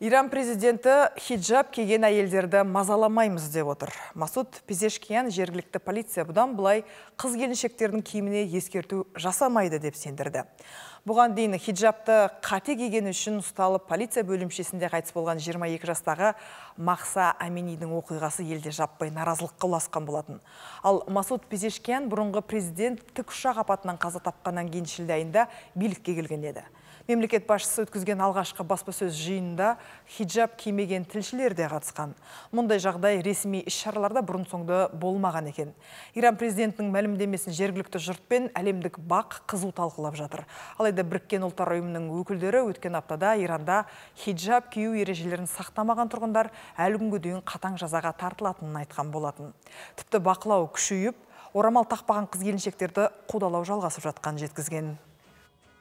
Иран президенті хиджаб киген әйелдерді мазаламаймыз деп отыр. Масуд Пизешкиян жергілікті полиция бұдан бұлай қыз келіншектердің киіміне ескерту жасамайды деп сендірді. Бұған дейін хиджабты қате кеген үшін ұсталып полиция бөлімшесінде қайтыс болған 22 жастағы Мақса Аминидің оқиғасы елде жаппай наразылық қыласқан болатын. Ал Масуд Пизешкиян бұрынғы президент тікұшақ апатынан қаза тапқаннан кейін шілде айында билікке келген еді мемлекет басшысы өткізген алғашқы баспасөз жиынында хиджаб кимеген тілшілер де қатысқан мұндай жағдай ресми іс шараларда бұрын соңды болмаған екен иран президентінің мәлімдемесін жергілікті жұрт әлемдік бақ қызу талқылап жатыр алайда біріккен ұлттар ұйымының өкілдері өткен аптада иранда хиджаб кию ережелерін сақтамаған тұрғындар әлі күнге қатаң жазаға тартылатынын айтқан болатын тіпті бақылау күшейіп орамал тақпаған қыз келіншектерді қудалау жалғасып жатқанын жеткізген